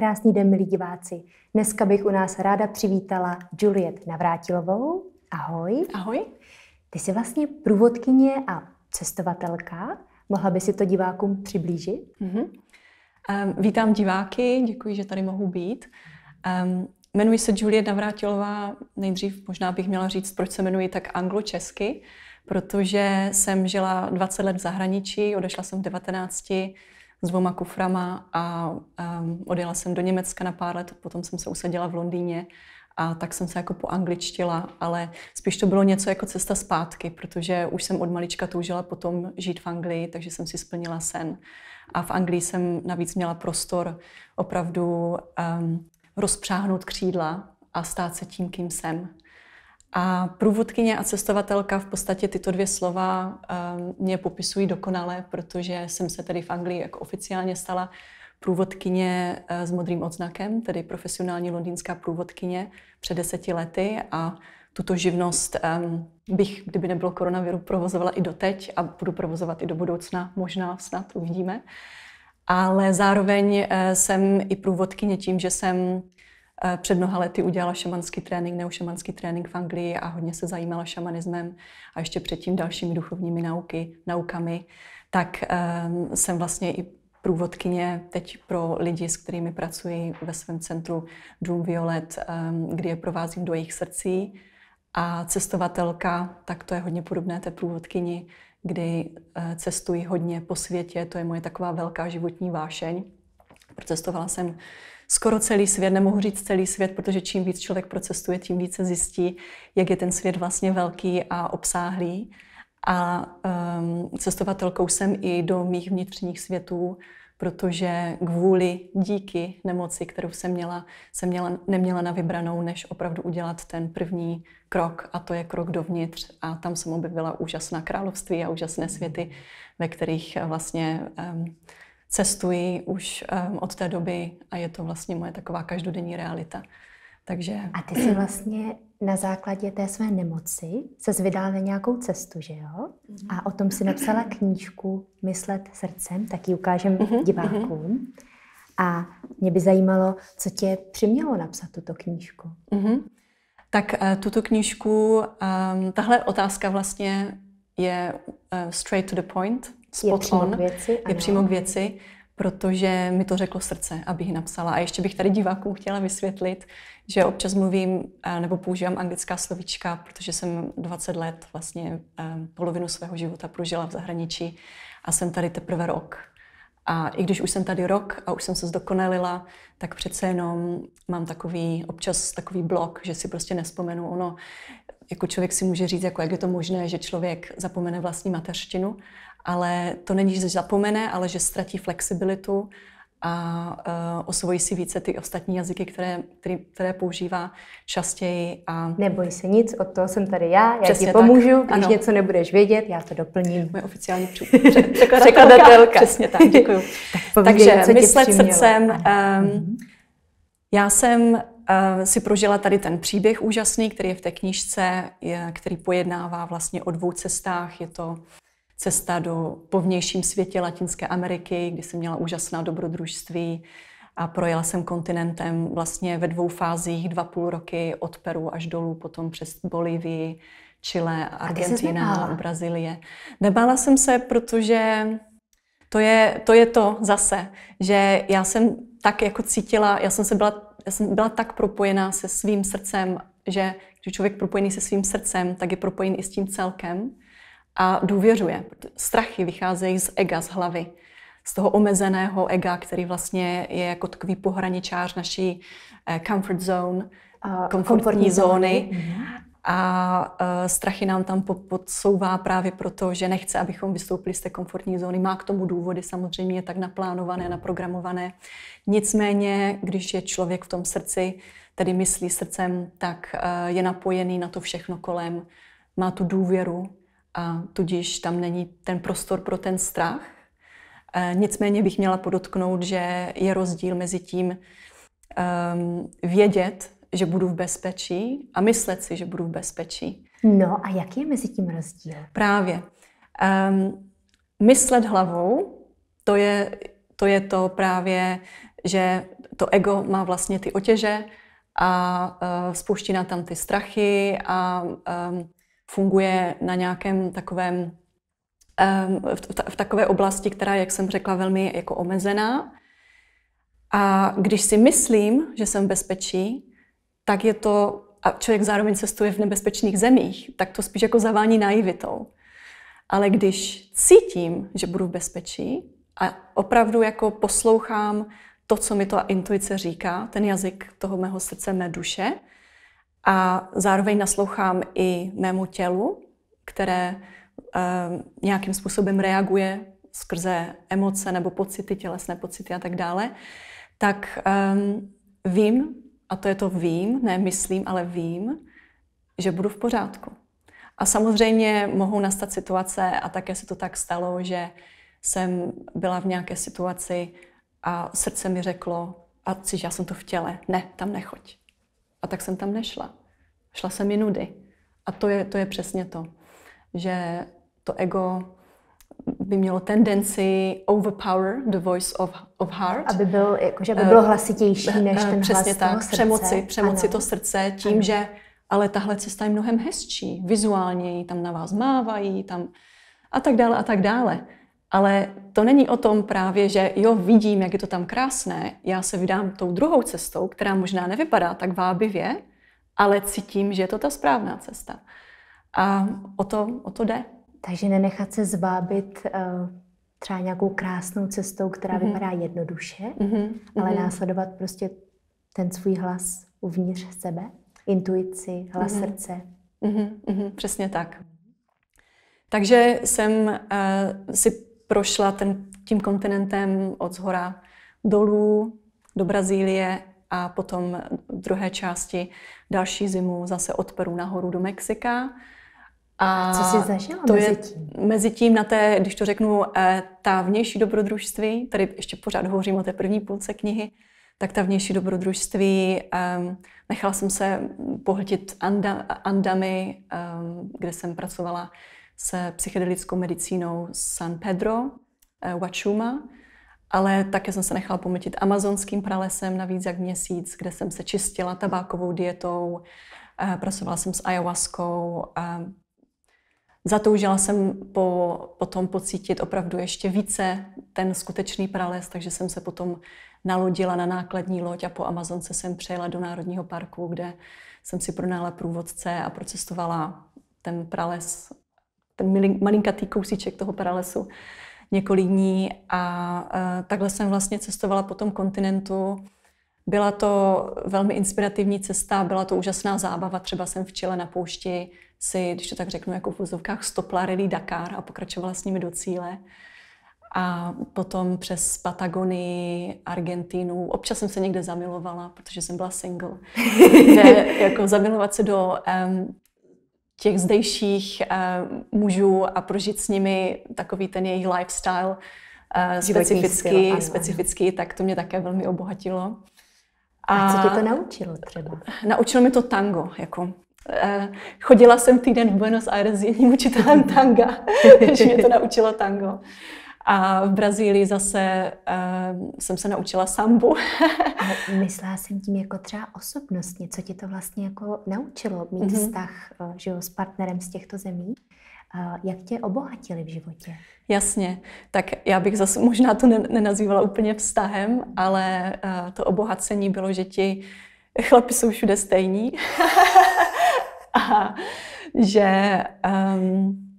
Krásný den, milí diváci. Dneska bych u nás ráda přivítala Juliet Navrátilovou. Ahoj. Ahoj. Ty jsi vlastně průvodkyně a cestovatelka. Mohla by si to divákům přiblížit? Mm-hmm. Um, vítám diváky, děkuji, že tady mohu být. Um, jmenuji se Juliet Navrátilová. Nejdřív možná bych měla říct, proč se jmenuji tak anglo-česky, protože jsem žila 20 let v zahraničí, odešla jsem v 19 s dvoma kuframa a um, odjela jsem do Německa na pár let, potom jsem se usadila v Londýně a tak jsem se jako poangličtila, ale spíš to bylo něco jako cesta zpátky, protože už jsem od malička toužila potom žít v Anglii, takže jsem si splnila sen. A v Anglii jsem navíc měla prostor opravdu um, rozpřáhnout křídla a stát se tím, kým jsem. A průvodkyně a cestovatelka v podstatě tyto dvě slova eh, mě popisují dokonale, protože jsem se tedy v Anglii jako oficiálně stala průvodkyně eh, s modrým odznakem, tedy profesionální londýnská průvodkyně před deseti lety a tuto živnost eh, bych, kdyby nebylo koronaviru, provozovala i doteď a budu provozovat i do budoucna, možná snad uvidíme. Ale zároveň jsem i průvodkyně tím, že jsem Eh, před mnoha lety udělala šamanský trénink, neošamanský trénink v Anglii a hodně se zajímala šamanismem a ještě předtím dalšími duchovními nauky, naukami, tak ehm, jsem vlastně i průvodkyně teď pro lidi, s kterými pracuji ve svém centru Dream Violet, ehm, kdy je provázím do jejich srdcí. A cestovatelka, tak to je hodně podobné té průvodkyni, kdy eh, cestuji hodně po světě, to je moje taková velká životní vášeň. Procestovala jsem skoro celý svět, nemohu říct celý svět, protože čím víc člověk procestuje, tím více zjistí, jak je ten svět vlastně velký a obsáhlý. A um, cestovatelkou jsem i do mých vnitřních světů, protože kvůli, díky nemoci, kterou jsem měla, jsem měla, neměla na vybranou, než opravdu udělat ten první krok a to je krok dovnitř a tam jsem objevila úžasná království a úžasné světy, ve kterých eh, vlastně um, cestuji už um, od té doby a je to vlastně moje taková každodenní realita. Takže... A ty jsi vlastně na základě té své nemoci se vydal na nějakou cestu, že jo? Mhm. A o tom si napsala knížku Myslet srdcem, tak ji ukážem mhm, mhm. divákům. A mě by zajímalo, co tě přimělo napsat tuto knížku. Mm-hmm. Tak eh, tuto knížku, um, tahle otázka vlastně je uh, straight to the point, spot je on, věci, je přímo k věci, protože mi to řeklo srdce, abych napsala. A ještě bych tady divákům chtěla vysvětlit, že občas mluvím eh, nebo používám anglická slovíčka, protože jsem 20 let, vlastně eh, polovinu svého života prožila v zahraničí a jsem tady teprve rok. A i když už jsem tady rok a už jsem se zdokonalila, tak přece jenom mám takový, občas takový blok, že si prostě nespomenu ono, jako člověk si může říct, jako jak je to možné, že člověk zapomene vlastní mateřštinu, ale to není, že zapomene, ale že ztratí flexibilitu a uh, osvojí si více ty ostatní jazyky, které, který, které používá častěji. A... Neboj se nic, od toho jsem tady já, já Přesně ti pomůžu, tak. když ano. něco nebudeš vědět, já to doplním. Moje oficiální překladatelka. překladatelka. Přesně tak, děkuju. tak Takže Takže myslet srdcem. Um, já jsem uh, si prožila tady ten příběh úžasný, který je v té knižce, je, který pojednává vlastně o dvou cestách. Je to cesta do povnějším světě Latinské Ameriky, kdy jsem měla úžasná dobrodružství a projela jsem kontinentem vlastně ve dvou fázích, dva půl roky od Peru až dolů, potom přes Bolívii, Chile, Argentina, Brazílie. Nebála jsem se, protože to je, to je to zase, že já jsem tak jako cítila, já jsem se byla, já jsem byla tak propojená se svým srdcem, že když člověk propojený se svým srdcem, tak je propojen i s tím celkem a důvěřuje. Strachy vycházejí z ega, z hlavy, z toho omezeného ega, který vlastně je jako takový pohraničář naší eh, comfort zone, a komfortní, komfortní zóny. A eh, strachy nám tam podsouvá právě proto, že nechce, abychom vystoupili z té komfortní zóny. Má k tomu důvody, samozřejmě je tak naplánované, naprogramované. Nicméně, když je člověk v tom srdci, tedy myslí srdcem, tak eh, je napojený na to všechno kolem, má tu důvěru a tudíž tam není ten prostor pro ten strach. E, nicméně bych měla podotknout, že je rozdíl mezi tím um, vědět, že budu v bezpečí a myslet si, že budu v bezpečí. No a jaký je mezi tím rozdíl? Právě. Um, myslet hlavou, to je, to je to právě, že to ego má vlastně ty otěže a uh, e, spouští na tam ty strachy a um, funguje na nějakém takovém, ehm, v takové oblasti, která, jak jsem řekla, velmi jako omezená. A když si myslím, že jsem v bezpečí, tak je to, a člověk zároveň cestuje v nebezpečných zemích, tak to spíš jako zavání naivitou. Ale když cítím, že budu v bezpečí a opravdu jako poslouchám to, co mi to intuice říká, ten jazyk toho mého srdce, mé duše, a zároveň naslouchám i mému tělu, které eh, nějakým způsobem reaguje skrze emoce nebo pocity, tělesné pocity a tak dále, tak e, vím, a to je to vím, ne myslím, ale vím, že budu v pořádku. A samozřejmě mohou nastat situace, a také se to tak stalo, že jsem byla v nějaké situaci a srdce mi řeklo, a že já jsem to v těle, ne, tam nechoď. A tak jsem tam nešla. Šla jsem jinudy. A to je, to je přesně to, že to ego by mělo tendenci overpower the voice of, of heart. Aby, byl, jako, že by eh, bylo hlasitější eh, než eh, ten Přesně hlas tak, toho srdce. přemoci, přemoci ano. to srdce tím, ano. že ale tahle cesta je mnohem hezčí, vizuálně ji tam na vás mávají, tam a tak dále a tak dále. Ale to není o tom právě, že jo, vidím, jak je to tam krásné, já se vydám tou druhou cestou, která možná nevypadá tak vábivě, ale cítím, že je to ta správná cesta. A o to, o to jde. Takže nenechat se zvábit eh, třeba nějakou krásnou cestou, která mm-hmm. vypadá jednoduše, mm-hmm. ale mm-hmm. následovat prostě ten svůj hlas uvnitř sebe, intuici, hlas mm-hmm. srdce. Mm-hmm. Mm-hmm. Přesně tak. Takže jsem uh, si prošla ten, tím kontinentem od zhora dolů do Brazílie a potom v druhé části další zimu zase od Peru nahoru do Mexika. A Co jsi zažila to mezi tím? Je, mezi tím na té, když to řeknu, eh, ta vnější dobrodružství, tady ještě pořád hovořím o té první půlce knihy, tak ta vnější dobrodružství, um, nechala jsem se pohltit anda, andami, um, kde jsem pracovala se psychedelickou medicínou San Pedro, Huachuma, eh, ale také jsem se nechala pomytit amazonským pralesem na víc jak měsíc, kde jsem se čistila tabákovou dietou, eh, pracovala jsem s ayahuaskou a zatoužila jsem po, potom pocítit opravdu ještě více ten skutečný prales, takže jsem se potom nalodila na nákladní loď a po Amazonce jsem přejela do Národního parku, kde jsem si pronála průvodce a procestovala ten prales ten malinkatý kousíček toho paralesu několik dní a e, takhle jsem vlastně cestovala po tom kontinentu. Byla to velmi inspirativní cesta, byla to úžasná zábava. Třeba jsem v Chile na poušti si, když to tak řeknu, jako v úzovkách stopla Rally Dakar a pokračovala s nimi do cíle. A potom přes Patagonii, Argentínu. Občas jsem se někde zamilovala, protože jsem byla single. Kde jako zamilovat se do um, těch zdejších uh, mužů a prožít s nimi takový ten jejich lifestyle uh, eh, specifický, ano, specifický ano. tak to mě také velmi obohatilo. A, a co tě to naučilo třeba? Naučilo mi to tango, jako eh, Chodila jsem týden v Buenos Aires s jedním učitelem tanga, takže mě to naučilo tango. A v Brazílii zase uh, jsem se naučila sambu. myslela jsem tím jako třeba osobnostně, co ti to vlastně jako naučilo mít mm-hmm. vztah eh, že jo, s partnerem z těchto zemí? jak tě obohatili v životě? Jasně, tak já bych zase možná to nenazývala úplně vztahem, ale eh, to obohacení bylo, že ti chlapi jsou všude stejní a že um,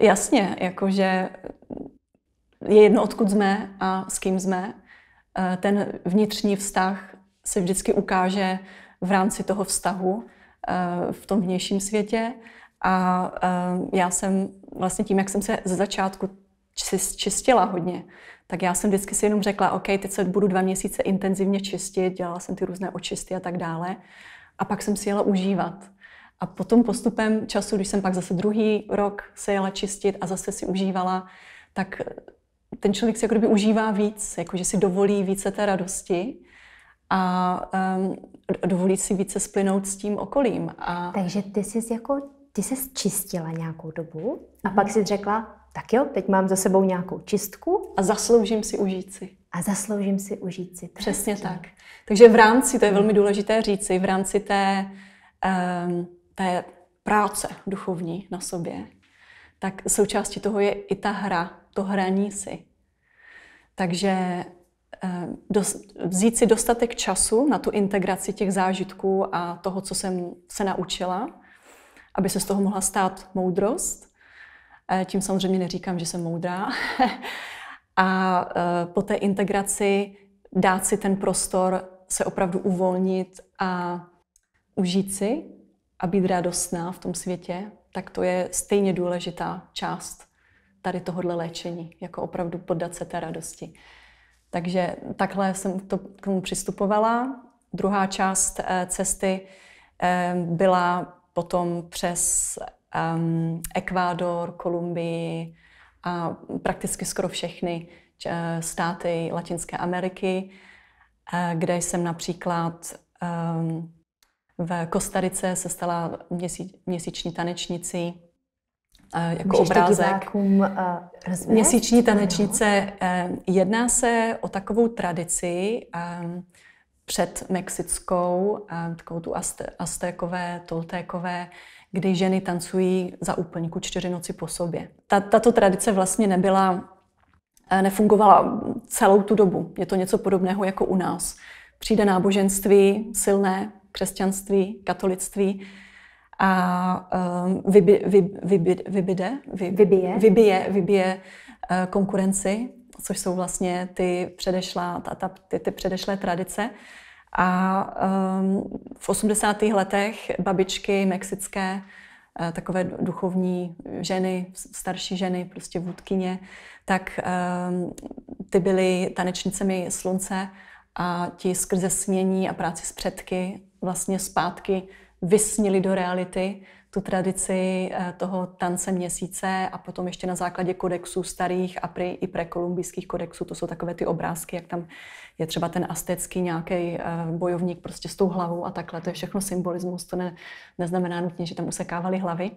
jasně, jakože je jedno, odkud jsme a s kým jsme. Eh, ten vnitřní vztah se vždycky ukáže v rámci toho vztahu eh, v tom vnějším světě. A eh, já jsem vlastně tím, jak jsem se ze začátku čistila hodně, tak já jsem vždycky si jenom řekla, OK, teď se budu dva měsíce intenzivně čistit, dělala jsem ty různé očisty a tak dále. A pak jsem si jela užívat. A potom postupem času, když jsem pak zase druhý rok se jela čistit a zase si užívala, tak ten člověk si jako kdyby užívá víc, jakože si dovolí více té radosti a um, dovolí si více splynout s tím okolím. A... Takže ty jsi jako, ty jsi čistila nějakou dobu a mhm. pak jsi řekla, tak jo, teď mám za sebou nějakou čistku. A zasloužím si užít si. A zasloužím si užít si. Přesně prostě. tak. Takže v rámci, to je velmi důležité říci, v rámci té, um, té práce duchovní na sobě, tak součástí toho je i ta hra, to hraní si. Takže eh, vzít si dostatek času na tu integraci těch zážitků a toho, co jsem se naučila, aby se z toho mohla stát moudrost. Eh, tím samozřejmě neříkám, že jsem moudrá. a eh, po té integraci dát si ten prostor se opravdu uvolnit a užít si a být radostná v tom světě, tak to je stejně důležitá část tady tohohle léčení, jako opravdu poddat se té radosti. Takže takhle jsem to, k tomu přistupovala. Druhá část eh, cesty eh, byla potom přes ehm, Ekvádor, Kolumbii a prakticky skoro všechny eh, státy Latinské Ameriky, kde jsem například ehm, v Kostarice se stala měsíční tanečnicí Eh, jako Můžeš obrázek. Eh, Měsíční tanečnice. No. Jedná se o takovou tradici před mexickou, takovou tu aztékové, toltékové, kdy ženy tancují za úplňku čtyři noci po sobě. Ta, tato tradice vlastně nebyla, nefungovala celou tu dobu. Je to něco podobného jako u nás. Přijde náboženství silné, křesťanství, katolictví, a ehm, vybije, vybije, vybije eh, konkurenci, což jsou vlastně ty, předešlá, ta, ta, ty, ty předešlé tradice. A um, v 80. letech babičky mexické, eh, takové duchovní ženy, starší ženy, prostě vůdkyně, tak um, ty byly tanečnicemi slunce a ti skrze smění a práci s předky vlastně zpátky vysnili do reality tu tradici eh, toho tance měsíce a potom ještě na základě kodexů starých a pri, i prekolumbijských kodexů, to jsou takové ty obrázky, jak tam je třeba ten astecký nějaký eh, bojovník prostě s tou hlavou a takhle. To je všechno symbolismus, to ne, neznamená nutně, že tam usekávali hlavy.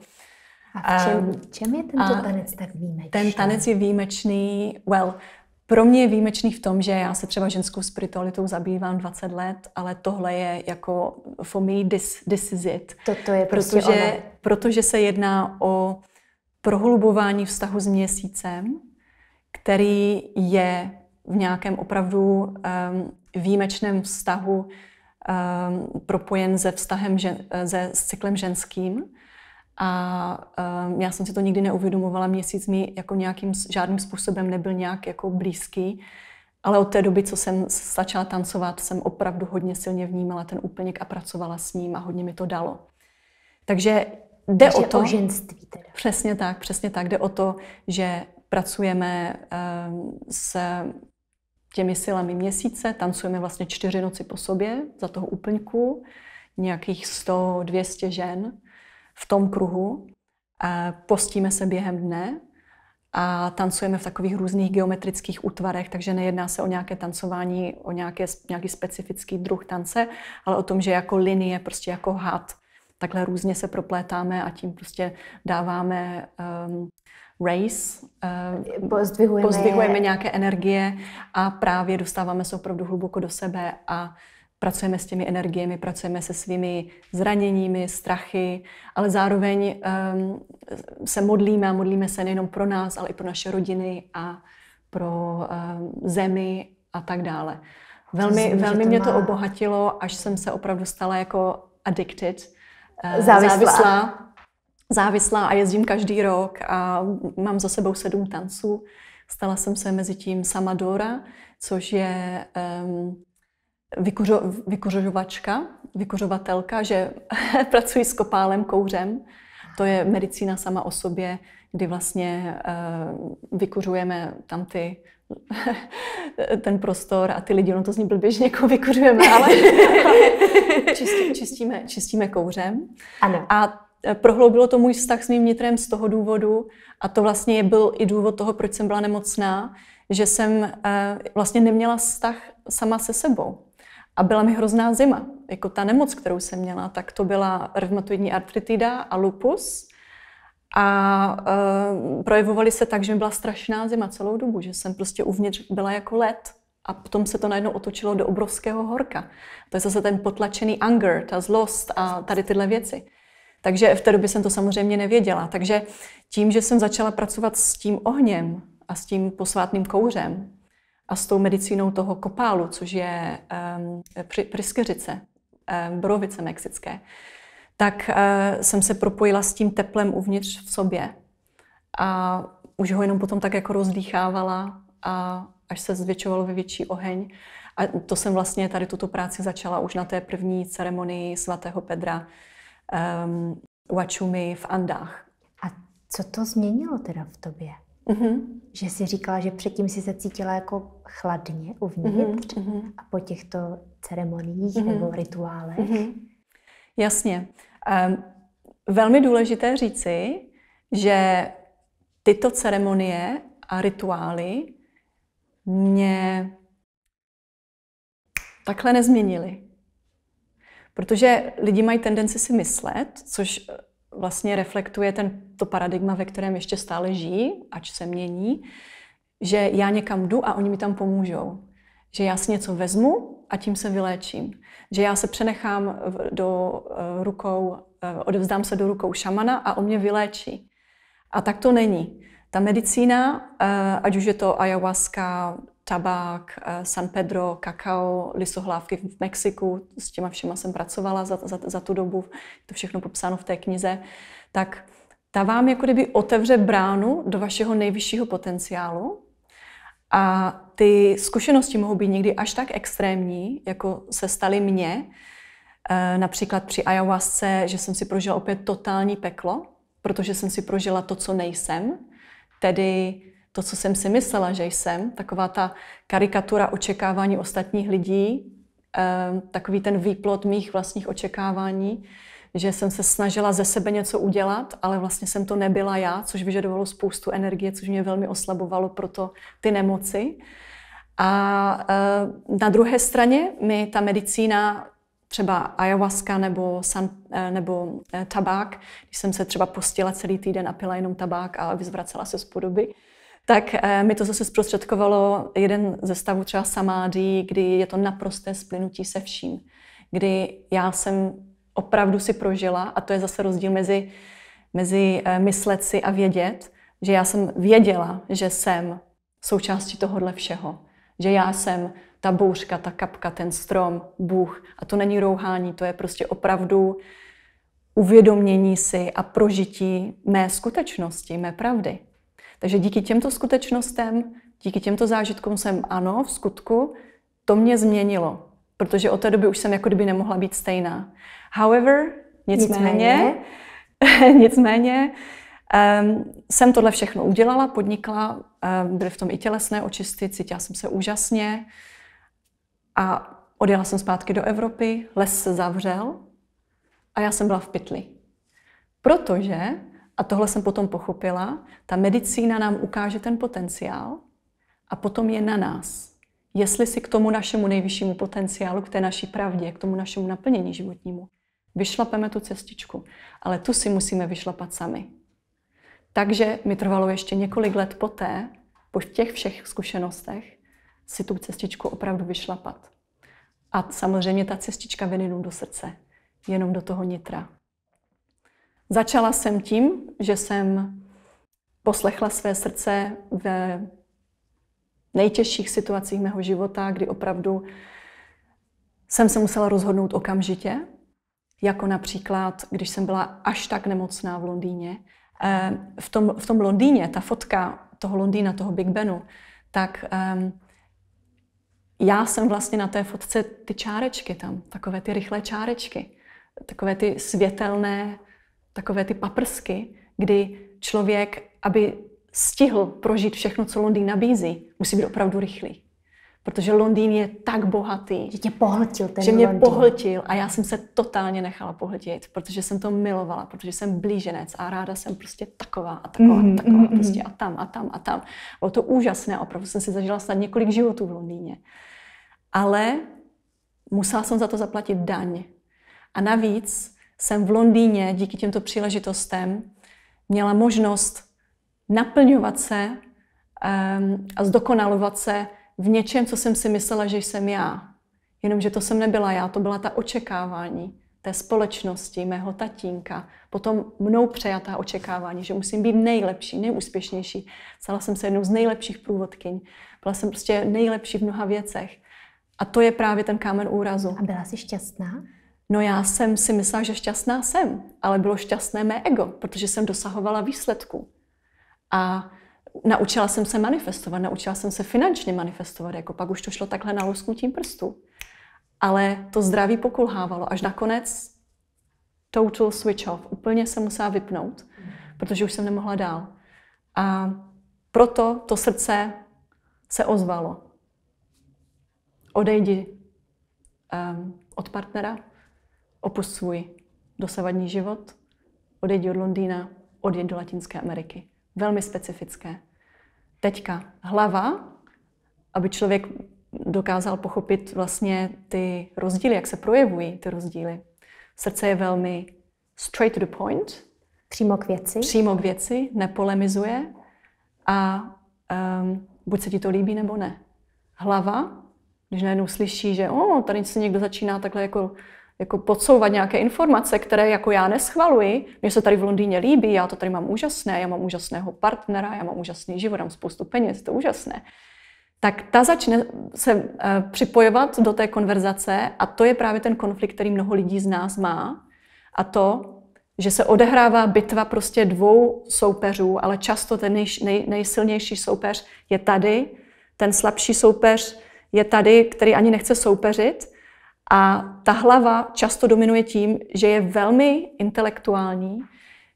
A v čem, ehm, v čem je tento tanec tak výjimečný? Ten tanec je výjimečný, well, pro mě je výjimečný v tom, že já se třeba ženskou spiritualitou zabývám 20 let, ale tohle je jako for me this, this is it. Toto je prostě protože, ono. protože se jedná o prohlubování vztahu s měsícem, který je v nějakém opravdu um, výjimečném vztahu um, propojen se vztahem žen, eh, se, s cyklem ženským a e, já jsem si to nikdy neuvědomovala, měsíc mi jako nějakým žádným způsobem nebyl nějak jako blízký. Ale od té doby, co jsem začala tancovat, jsem opravdu hodně silně vnímala ten úplněk a pracovala s ním a hodně mi to dalo. Takže jde Takže o to... o ženství teda. Přesně tak, přesně tak. Jde o to, že pracujeme e, s těmi silami měsíce, tancujeme vlastně čtyři noci po sobě za toho úplňku, nějakých 100-200 žen v tom kruhu, postíme se během dne a tancujeme v takových různých geometrických útvarech, takže nejedná se o nějaké tancování, o nějaké, nějaký specifický druh tance, ale o tom, že jako linie, prostě jako had, takhle různě se proplétáme a tím prostě dáváme um, ehm, race, um, pozdvihujeme, pozdvihujeme nějaké energie a právě dostáváme se opravdu hluboko do sebe a pracujeme s těmi energiemi, pracujeme se svými zraněními, strachy, ale zároveň um, se modlíme a modlíme se nejenom pro nás, ale i pro naše rodiny a pro um, zemi a tak dále. Velmi, Zmím, velmi to mě má... to obohatilo, až jsem se opravdu stala jako addicted, eh, závislá. závislá. Závislá a jezdím každý rok a mám za sebou sedm tanců. Stala jsem se mezi tím Samadora, což je um, vykuřo, vykuřovačka, vykuřovatelka, že pracuji s kopálem, kouřem. To je medicína sama o sobě, kdy vlastně uh, eh, vykuřujeme tam ty ten prostor a ty lidi, no to zní blbě, že někoho jako vykuřujeme, ale čistí, čistíme, čistíme kouřem. Ano. A eh, prohloubilo to můj vztah s mým nitrem z toho důvodu a to vlastně byl i důvod toho, proč jsem byla nemocná, že jsem eh, vlastně neměla vztah sama se sebou. A byla mi hrozná zima. Jako ta nemoc, kterou jsem měla, tak to byla reumatoidní artritida a lupus. A e, projevovaly se tak, že mi byla strašná zima celou dobu, že jsem prostě uvnitř byla jako led. A potom se to najednou otočilo do obrovského horka. To je zase ten potlačený anger, ta zlost a tady tyhle věci. Takže v té době jsem to samozřejmě nevěděla. Takže tím, že jsem začala pracovat s tím ohněm a s tím posvátným kouřem, a s tou medicínou toho kopálu, což je um, pryskyřice, um, borovice mexické, tak uh, jsem se propojila s tím teplem uvnitř v sobě a už ho jenom potom tak jako rozdýchávala a až se zvětšovalo ve větší oheň. A to jsem vlastně tady tuto práci začala už na té první ceremonii svatého Pedra um, ehm, Wachumi v Andách. A co to změnilo teda v tobě? Mm-hmm. Že si říkala, že předtím si se cítila jako chladně uvnitř mm-hmm. mm-hmm. a po těchto ceremoniích mm-hmm. nebo rituálech. Mm-hmm. Jasně. Um, velmi důležité říci, že tyto ceremonie a rituály mě takhle nezměnily. Protože lidi mají tendenci si myslet, což vlastně reflektuje ten, to paradigma, ve kterém ještě stále žijí, ač se mění, že já někam jdu a oni mi tam pomůžou. Že já si něco vezmu a tím se vyléčím. Že já se přenechám do eh, rukou, eh, odevzdám se do rukou šamana a on mě vyléčí. A tak to není. Ta medicína, eh, ať už je to ayahuasca, tabák, eh, San Pedro, kakao, lisohlávky v Mexiku, s těma všema jsem pracovala za, za, za tu dobu, to všechno popsáno v té knize, tak ta vám jako kdyby otevře bránu do vašeho nejvyššího potenciálu a ty zkušenosti mohou být někdy až tak extrémní, jako se staly mně, eh, například při ayahuasce, že jsem si prožila opět totální peklo, protože jsem si prožila to, co nejsem, tedy to, co jsem si myslela, že jsem, taková ta karikatura očekávání ostatních lidí, ehm, takový ten výplod mých vlastních očekávání, že jsem se snažila ze sebe něco udělat, ale vlastně jsem to nebyla já, což vyžadovalo spoustu energie, což mě velmi oslabovalo proto ty nemoci. A ehm, na druhé straně mi ta medicína, třeba ayahuasca nebo, san, eh, nebo eh, tabák, když jsem se třeba postila celý týden a pila jenom tabák a vyzvracela se z podoby, tak eh, mi to zase zprostředkovalo jeden ze stavů třeba samádí, kdy je to naprosté splynutí se vším. Kdy já jsem opravdu si prožila, a to je zase rozdíl mezi, mezi eh, myslet si a vědět, že já jsem věděla, že jsem součástí tohohle všeho. Že já jsem ta bouřka, ta kapka, ten strom, Bůh. A to není rouhání, to je prostě opravdu uvědomění si a prožití mé skutečnosti, mé pravdy. Takže díky těmto skutečnostem, díky těmto zážitkům jsem ano, v skutku, to mě změnilo, protože od té doby už jsem jako kdyby nemohla být stejná. However, nicméně, nicméně, nicméně um, jsem tohle všechno udělala, podnikla, um, byly v tom i tělesné očisty, cítila jsem se úžasně a odjela jsem zpátky do Evropy, les se zavřel a já jsem byla v pytli. Protože a tohle jsem potom pochopila. Ta medicína nám ukáže ten potenciál a potom je na nás. Jestli si k tomu našemu nejvyššímu potenciálu, k té naší pravdě, k tomu našemu naplnění životnímu, vyšlapeme tu cestičku. Ale tu si musíme vyšlapat sami. Takže mi trvalo ještě několik let poté, po těch všech zkušenostech, si tu cestičku opravdu vyšlapat. A samozřejmě ta cestička vede do srdce, jenom do toho nitra. Začala jsem tím, že jsem poslechla své srdce ve nejtěžších situacích mého života, kdy opravdu jsem se musela rozhodnout okamžitě, jako například, když jsem byla až tak nemocná v Londýně. Eh, v tom, v tom Londýně, ta fotka toho Londýna, toho Big Benu, tak um, já jsem vlastně na té fotce ty čárečky tam, takové ty rychlé čárečky, takové ty světelné takové ty paprsky, kdy člověk, aby stihl prožít všechno, co Londýn nabízí, musí být opravdu rychlý. Protože Londýn je tak bohatý. Že tě pohltil ten Že mě Londýn. pohltil a já jsem se totálně nechala pohltit, protože jsem to milovala, protože jsem blíženec a ráda jsem prostě taková a taková mm, a mm-hmm, taková mm, prostě mm-hmm. a tam a tam a tam. Bylo to úžasné, opravdu jsem si zažila snad několik životů v Londýně. Ale musela jsem za to zaplatit daň. A navíc jsem v Londýně díky těmto příležitostem měla možnost naplňovat se ehm, a zdokonalovat se v něčem, co jsem si myslela, že jsem já. Jenomže to jsem nebyla já, to byla ta očekávání té společnosti, mého tatínka, potom mnou přejatá očekávání, že musím být nejlepší, nejúspěšnější. Stala jsem se jednou z nejlepších průvodkyň. Byla jsem prostě nejlepší v mnoha věcech. A to je právě ten kámen úrazu. A byla jsi šťastná? No já jsem si myslela, že šťastná jsem, ale bylo šťastné mé ego, protože jsem dosahovala výsledku. A naučila jsem se manifestovat, naučila jsem se finančně manifestovat, jako pak už to šlo takhle na lusknutím prstů. Ale to zdraví pokulhávalo až nakonec total switch off. Úplně se musela vypnout, protože už jsem nemohla dál. A proto to srdce se ozvalo. Odejdi um, od partnera, opust svůj dosavadní život, odejdi od Londýna, odjet do Latinské Ameriky. Velmi specifické. Teďka hlava, aby člověk dokázal pochopit vlastně ty rozdíly, jak se projevují ty rozdíly. Srdce je velmi straight to the point. Přímo k věci. Přímo k věci, nepolemizuje a um, buď se ti to líbí, nebo ne. Hlava, když najednou slyší, že o, tady se někdo začíná takhle jako jako podsouvat nějaké informace, které jako já neschvaluji. Mně se tady v Londýně líbí, já to tady mám úžasné, já mám úžasného partnera, já mám úžasný život, mám spoustu peněz, to je úžasné. Tak ta začne se eh, připojovat do té konverzace a to je právě ten konflikt, který mnoho lidí z nás má. A to, že se odehrává bitva prostě dvou soupeřů, ale často ten nej, nej, nejsilnější soupeř je tady, ten slabší soupeř je tady, který ani nechce soupeřit a ta hlava často dominuje tím, že je velmi intelektuální,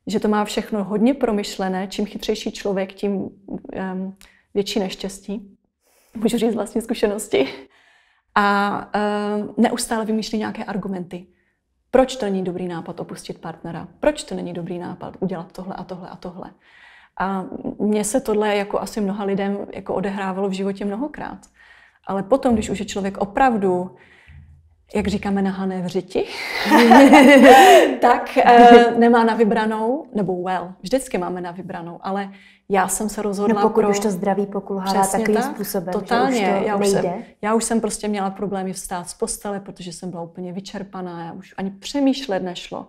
že to má všechno hodně promyšlené. Čím chytřejší člověk, tím um, větší neštěstí. Můžu říct vlastní zkušenosti. A um, neustále vymýšlí nějaké argumenty. Proč to není dobrý nápad opustit partnera? Proč to není dobrý nápad udělat tohle a tohle a tohle? A mně se tohle jako asi mnoha lidem jako odehrávalo v životě mnohokrát. Ale potom, když už je člověk opravdu jak říkáme, nahané v řiti, tak e, nemá na vybranou, nebo well, vždycky máme na vybranou, ale já jsem se rozhodla... No pokud pro... už to zdraví pokulhává takovým tak, způsobem, totálně, že už to já už, nejde. jsem, já už jsem prostě měla problémy vstát z postele, protože jsem byla úplně vyčerpaná, já už ani přemýšlet nešlo.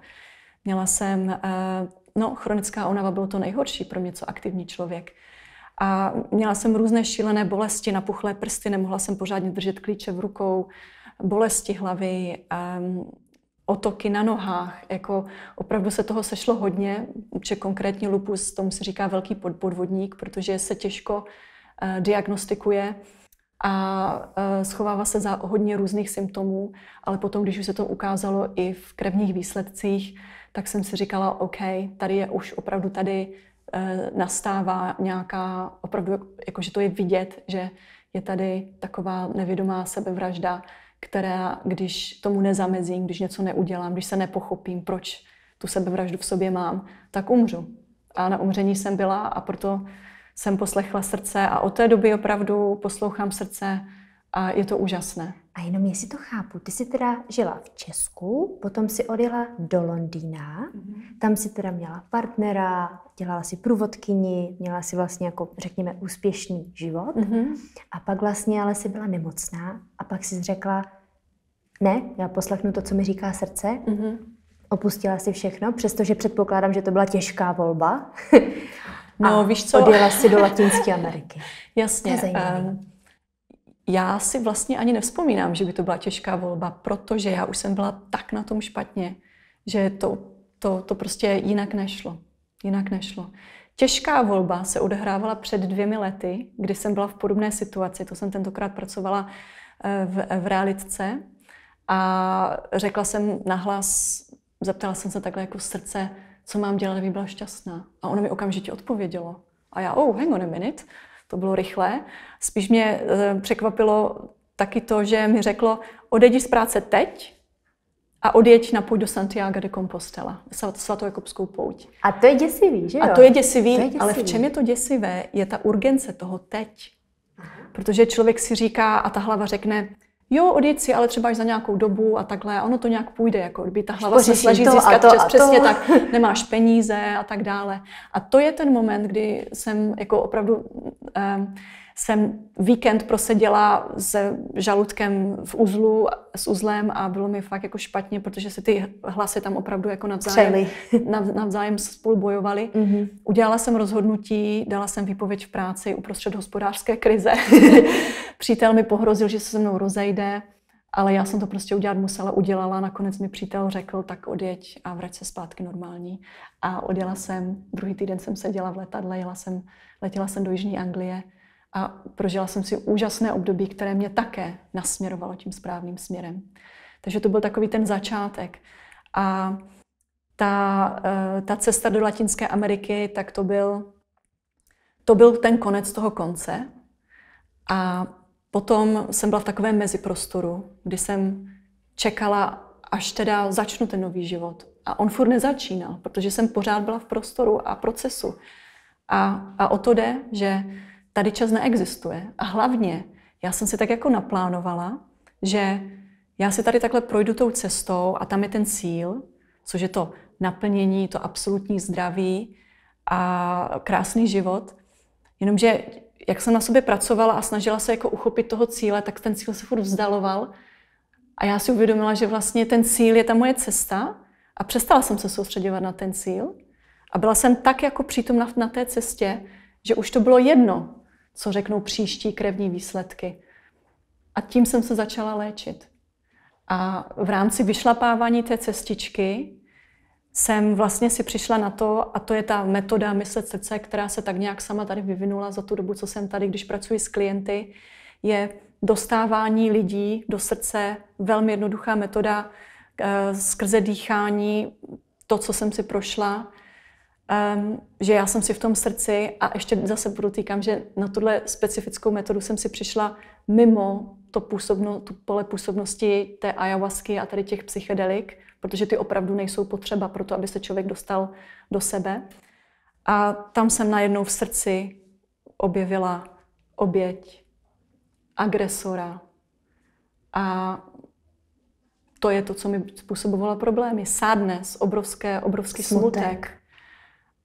Měla jsem, e, no chronická onava bylo to nejhorší pro mě, co aktivní člověk. A měla jsem různé šílené bolesti, napuchlé prsty, nemohla jsem pořádně držet klíče v rukou, bolesti hlavy, um, otoky na nohách, jako opravdu se toho sešlo hodně, že konkrétně lupus, tomu se říká velký podvodník, protože se těžko uh, diagnostikuje a uh, schovává se za hodně různých symptomů, ale potom, když už se to ukázalo i v krevních výsledcích, tak jsem si říkala, OK, tady je už opravdu tady uh, nastává nějaká, opravdu, jakože to je vidět, že je tady taková nevědomá sebevražda, která, když tomu nezamezím, když něco neudělám, když se nepochopím, proč tu sebevraždu v sobě mám, tak umřu. A na umření jsem byla a proto jsem poslechla srdce a od té doby opravdu poslouchám srdce a je to úžasné. A jenom jestli to chápu, ty jsi teda žila v Česku, potom si odjela do Londýna, mm-hmm. tam si teda měla partnera, dělala si průvodkyni, měla si vlastně jako, řekněme, úspěšný život. Mm-hmm. A pak vlastně ale si byla nemocná a pak si řekla, ne, já poslechnu to, co mi říká srdce. Mm-hmm. Opustila si všechno, přestože předpokládám, že to byla těžká volba. no, a víš co? odjela si do Latinské Ameriky. Jasně. To je já si vlastně ani nevzpomínám, že by to byla těžká volba, protože já už jsem byla tak na tom špatně, že to, to, to prostě jinak nešlo. Jinak nešlo. Těžká volba se odehrávala před dvěmi lety, kdy jsem byla v podobné situaci. To jsem tentokrát pracovala eh, v, v realitce a řekla jsem nahlas, zeptala jsem se takhle jako srdce, co mám dělat, aby byla šťastná. A ona mi okamžitě odpovědělo. A já, oh, hang on a minute, to bylo rychlé. Spíš mě eh, překvapilo taky to, že mi řeklo, odejdi z práce teď, a odjeď na půj do Santiago de Compostela, Jakobskou pouť. A to je děsivý, že jo? A to je děsivý, to je děsivý, ale v čem je to děsivé, je ta urgence toho teď. Protože člověk si říká a ta hlava řekne, Jo, odjet si, ale třeba až za nějakou dobu a takhle, ono to nějak půjde, jako kdyby ta hlava se snaží to, získat to, čas, přesně tak, nemáš peníze a tak dále. A to je ten moment, kdy jsem jako opravdu... Um, jsem víkend proseděla se žaludkem v uzlu, s uzlem a bylo mi fakt jako špatně, protože se ty hlasy tam opravdu jako navzájem, nav, navzájem spolu bojovaly. Mm-hmm. Udělala jsem rozhodnutí, dala jsem výpověď v práci uprostřed hospodářské krize. Přítel mi pohrozil, že se se mnou rozejde. Ale já jsem to prostě udělat musela, udělala. Nakonec mi přítel řekl, tak odjeď a vrať se zpátky normální. A odjela jsem, druhý týden jsem seděla v letadle, jela jsem, letěla jsem do Jižní Anglie a prožila jsem si úžasné období, které mě také nasměrovalo tím správným směrem. Takže to byl takový ten začátek. A ta, eh, ta cesta do Latinské Ameriky, tak to byl, to byl ten konec toho konce. A potom jsem byla v takovém meziprostoru, kdy jsem čekala, až teda začnu ten nový život. A on furt nezačínal, protože jsem pořád byla v prostoru a procesu. A, a o to jde, že tady čas neexistuje. A hlavně, já jsem si tak jako naplánovala, že já si tady takhle projdu tou cestou a tam je ten cíl, což je to naplnění, to absolutní zdraví a krásný život. Jenomže jak jsem na sobě pracovala a snažila se jako uchopit toho cíle, tak ten cíl se furt vzdaloval. A já si uvědomila, že vlastně ten cíl je ta moje cesta a přestala jsem se soustředovat na ten cíl. A byla jsem tak jako přítomna na té cestě, že už to bylo jedno, co řeknou příští krevní výsledky. A tím jsem se začala léčit. A v rámci vyšlapávání té cestičky jsem vlastně si přišla na to, a to je ta metoda myslet srdce, která se tak nějak sama tady vyvinula za tu dobu, co jsem tady, když pracuji s klienty, je dostávání lidí do srdce, velmi jednoduchá metoda eh, skrze dýchání, to, co jsem si prošla, um, že já jsem si v tom srdci a ještě zase týkám, že na tuhle specifickou metodu jsem si přišla mimo to působno, tu pole působnosti té ayahuasky a tady těch psychedelik, protože ty opravdu nejsou potřeba pro to, aby se člověk dostal do sebe. A tam jsem najednou v srdci objevila oběť, agresora. A to je to, co mi způsobovalo problémy. Sádnes, obrovské, obrovský smutek. smutek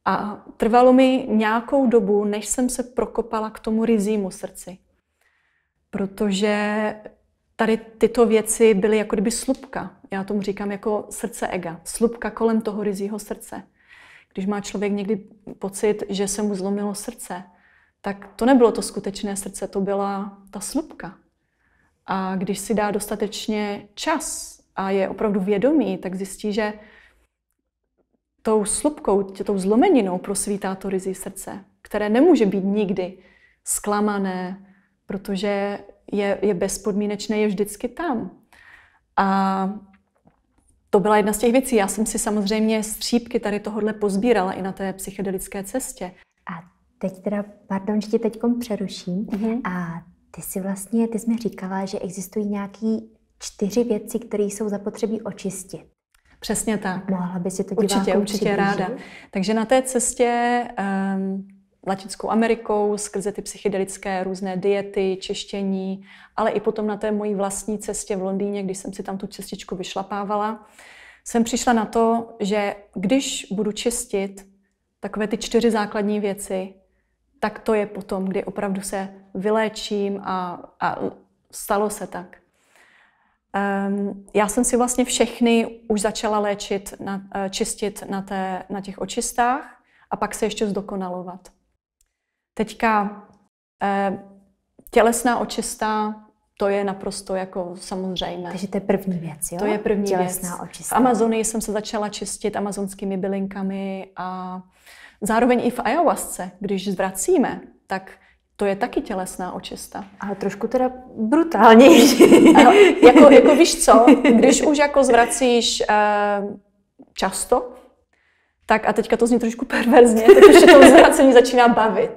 a trvalo mi nějakou dobu, než jsem se prokopala k tomu rizímu srdci. Protože tady tyto věci byly jako kdyby slupka. Já tomu říkám jako srdce ega. Slupka kolem toho rizího srdce. Když má člověk někdy pocit, že se mu zlomilo srdce, tak to nebylo to skutečné srdce, to byla ta slupka. A když si dá dostatečně čas a je opravdu vědomý, tak zjistí, že tou slupkou, tě tou zlomeninou prosvítá to rizí srdce, které nemůže být nikdy zklamané, protože je, je bezpodmínečné, je vždycky tam. A to byla jedna z těch věcí. Já jsem si samozřejmě střípky tady tohohle pozbírala i na té psychedelické cestě. A teď teda, pardon, že tě teď přeruším. Mm-hmm. A ty si vlastně, ty jsi mi říkala, že existují nějaký čtyři věci, které jsou zapotřebí očistit. Přesně tak. Mohla by si to Určitě, určitě ráda. Takže na té cestě um, Latinskou Amerikou, skrze ty psychedelické různé diety, čištění, ale i potom na té mojí vlastní cestě v Londýně, když jsem si tam tu cestičku vyšlapávala, jsem přišla na to, že když budu čistit takové ty čtyři základní věci, tak to je potom, kdy opravdu se vyléčím a, a stalo se tak. Ehm, já jsem si vlastně všechny už začala léčit, na, eh, čistit na, té, na těch očistách a pak se ještě zdokonalovat. Teďka ehm, tělesná očista, to je naprosto jako samozřejmé. Takže to je první věc, jo? To je první tělesná věc. očista. V Amazonii jsem se začala čistit amazonskými bylinkami a zároveň i v ayahuasce, když zvracíme, tak to je taky tělesná očista. Ale trošku teda brutálnější. ano, jako, jako víš co, když už jako zvracíš uh, často, tak a teďka to zní trošku perverzně, protože to zvracení začíná bavit.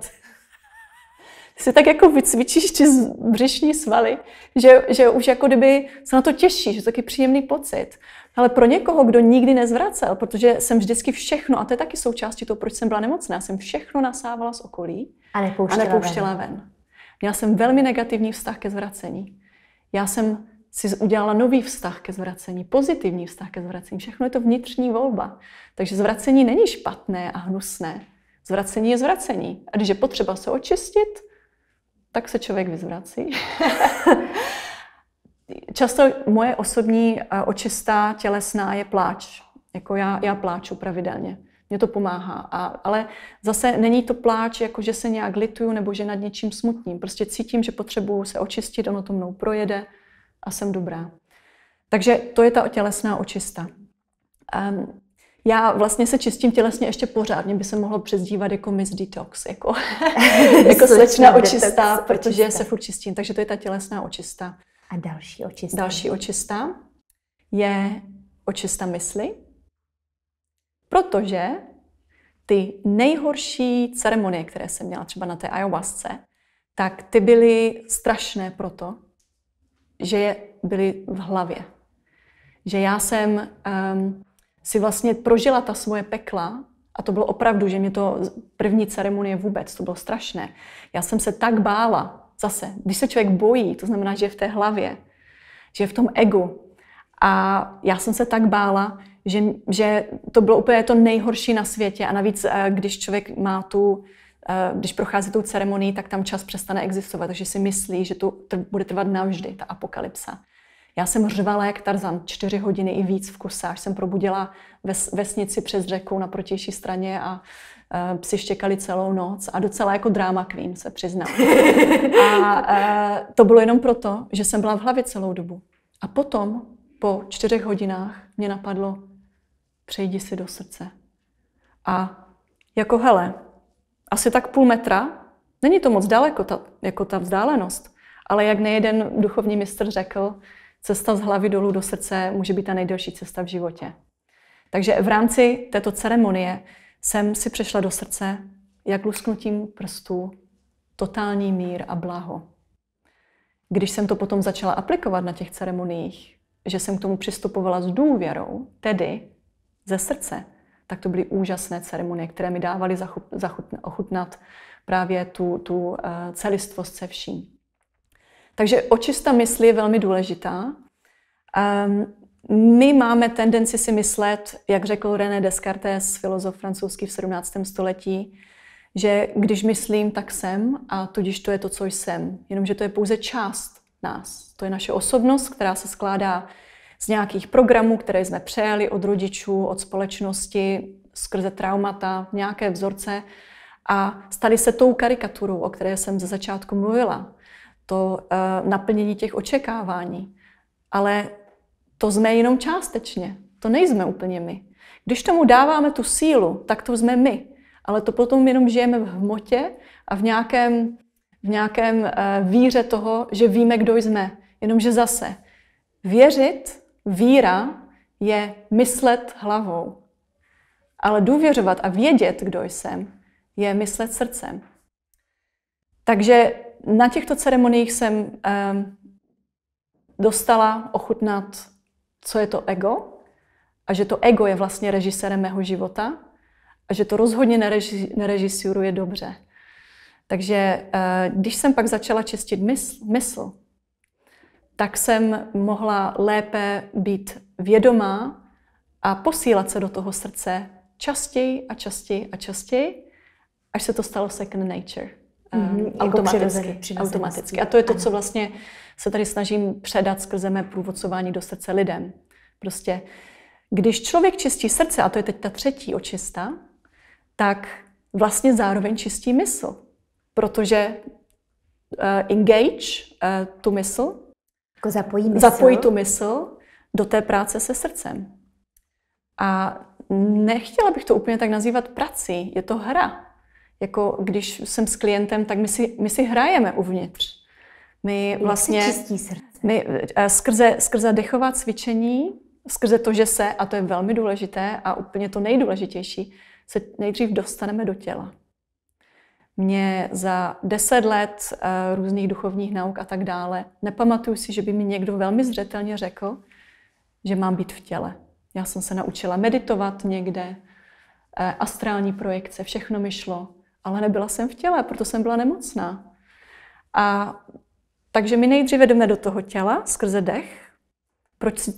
Si tak jako vycvičíš ty břišní svaly, že, že už jako kdyby se na to těšíš, že to je taky příjemný pocit. Ale pro někoho, kdo nikdy nezvracel, protože jsem vždycky všechno, a to je taky součástí toho, proč jsem byla nemocná, jsem všechno nasávala z okolí a nepouštěla, a nepouštěla ven. ven. Měla jsem velmi negativní vztah ke zvracení. Já jsem si udělala nový vztah ke zvracení, pozitivní vztah ke zvracení. Všechno je to vnitřní volba. Takže zvracení není špatné a hnusné. Zvracení je zvracení. A když je potřeba se očistit, tak se člověk vyzvrací. často moje osobní eh, očistá tělesná je pláč. Jako já, já pláču pravidelně. mě to pomáhá. A, ale zase není to pláč, jako že se nějak lituju nebo že nad něčím smutním. Prostě cítím, že potřebuju se očistit, ono to mnou projede a jsem dobrá. Takže to je ta tělesná očista. Um, já vlastně se čistím tělesně ještě pořád. Mě by se mohlo přezdívat jako Miss Detox, jako, jako slečna očistá, protože se furt čistím. Takže to je ta tělesná očista. A další očista? Další očista je očista mysli, protože ty nejhorší ceremonie, které jsem měla třeba na té ayahuasce, tak ty byly strašné proto, že je byly v hlavě. Že já jsem um, si vlastně prožila ta svoje pekla a to bylo opravdu, že mě to první ceremonie vůbec, to bylo strašné. Já jsem se tak bála, zase, když se člověk bojí, to znamená, že je v té hlavě, že je v tom egu. A já jsem se tak bála, že, že to bylo úplně to nejhorší na světě. A navíc, eh, když člověk má tu, eh, když prochází tu ceremonii, tak tam čas přestane existovat, takže si myslí, že to bude trvat navždy, ta apokalypsa. Já jsem řvala jak Tarzan, čtyři hodiny i víc v kuse, až jsem probudila ves, vesnici přes řekou na protější straně a Eh, psi štěkali celou noc a docela jako dráma queen se přiznám. A eh, to bylo jenom proto, že jsem byla v hlavě celou dobu. A potom, po čtyřech hodinách, mě napadlo, přejdi si do srdce. A jako hele, asi tak půl metra, není to moc daleko, ta, jako ta vzdálenost, ale jak nejeden duchovní mistr řekl, cesta z hlavy dolů do srdce může být ta nejdelší cesta v životě. Takže v rámci této ceremonie jsem si přišla do srdce, jak lusknutím prstů, totální mír a blaho. Když jsem to potom začala aplikovat na těch ceremoniích, že jsem k tomu přistupovala s důvěrou, tedy ze srdce, tak to byly úžasné ceremonie, které mi dávaly ochutnat právě tu, tu eh, celistvost se vším. Takže očista mysli je velmi důležitá. Ehm, my máme tendenci si myslet, jak řekl René Descartes, filozof francouzský v 17. století, že když myslím, tak jsem a tudíž to je to, co jsem. Jenomže to je pouze část nás. To je naše osobnost, která se skládá z nějakých programů, které jsme přejali od rodičů, od společnosti, skrze traumata, nějaké vzorce a stali se tou karikaturou, o které jsem ze začátku mluvila. To uh, naplnění těch očekávání. Ale to jsme jenom částečně. To nejsme úplně my. Když tomu dáváme tu sílu, tak to jsme my. Ale to potom jenom žijeme v hmotě a v nějakém, v nějakém eh, víře toho, že víme, kdo jsme. Jenomže zase věřit, víra je myslet hlavou. Ale důvěřovat a vědět, kdo jsem, je myslet srdcem. Takže na těchto ceremoniích jsem um, dostala ochutnat co je to ego a že to ego je vlastně režisérem mého života a že to rozhodně nereži, nerežisíruje dobře. Takže eh, když jsem pak začala čistit mysl, mysl, tak jsem mohla lépe být vědomá a posílat se do toho srdce častěji a častěji a častěji, až se to stalo second nature. Mm-hmm, jako automaticky, Přirozeně. automaticky. A to je to, co vlastně se tady snažím předat skrze mé průvodcování do srdce lidem. Prostě, když člověk čistí srdce, a to je teď ta třetí očista, tak vlastně zároveň čistí mysl. Protože uh, engage uh, tu mysl, jako zapojí, mysl. zapojí tu mysl do té práce se srdcem. A nechtěla bych to úplně tak nazývat prací, je to hra jako když jsem s klientem, tak my si, my si hrajeme uvnitř. My vlastně... čistí srdce? My, eh, skrze, skrze dechová cvičení, skrze to, že se, a to je velmi důležité a úplně to nejdůležitější, se nejdřív dostaneme do těla. Mě za deset let eh, různých duchovních nauk a tak dále, nepamatuju si, že by mi někdo velmi zřetelně řekl, že mám být v těle. Já jsem se naučila meditovat někde, eh, astrální projekce, všechno mi šlo ale nebyla jsem v těle, proto jsem byla nemocná. A takže my nejdříve jdeme do toho těla skrze dech,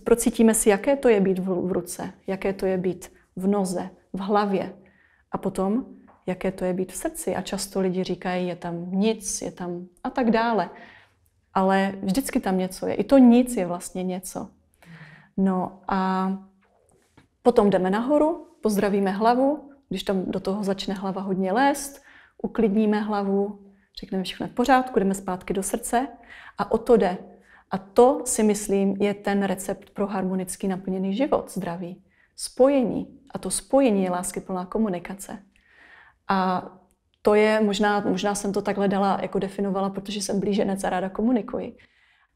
procítíme si, jaké to je být v ruce, jaké to je být v noze, v hlavě a potom, jaké to je být v srdci. A často lidi říkají, je tam nic, je tam a tak dále. Ale vždycky tam něco je. I to nic je vlastně něco. No a potom jdeme nahoru, pozdravíme hlavu, když tam do toho začne hlava hodně lézt, uklidníme hlavu, řekneme všechno v pořádku, jdeme zpátky do srdce a o to jde. A to si myslím je ten recept pro harmonický naplněný život, zdraví. Spojení. A to spojení je láskyplná komunikace. A to je, možná, možná jsem to takhle dala, jako definovala, protože jsem blíženec a ráda komunikuji.